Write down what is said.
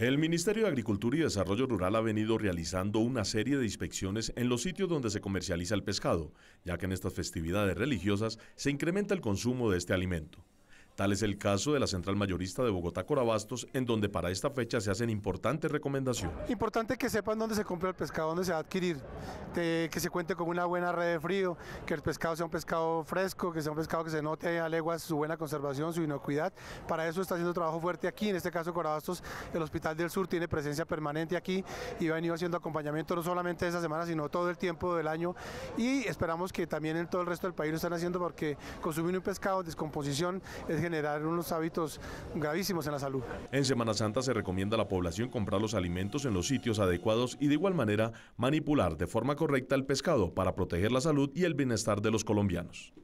El Ministerio de Agricultura y Desarrollo Rural ha venido realizando una serie de inspecciones en los sitios donde se comercializa el pescado, ya que en estas festividades religiosas se incrementa el consumo de este alimento. Tal es el caso de la central mayorista de Bogotá Corabastos, en donde para esta fecha se hacen importantes recomendaciones. Importante que sepan dónde se compra el pescado, dónde se va a adquirir, que se cuente con una buena red de frío, que el pescado sea un pescado fresco, que sea un pescado que se note a leguas su buena conservación, su inocuidad. Para eso está haciendo trabajo fuerte aquí, en este caso Corabastos, el Hospital del Sur tiene presencia permanente aquí y ha venido haciendo acompañamiento no solamente esta semana, sino todo el tiempo del año y esperamos que también en todo el resto del país lo están haciendo porque consumir un pescado descomposición es generar unos hábitos gravísimos en la salud. En Semana Santa se recomienda a la población comprar los alimentos en los sitios adecuados y de igual manera manipular de forma correcta el pescado para proteger la salud y el bienestar de los colombianos.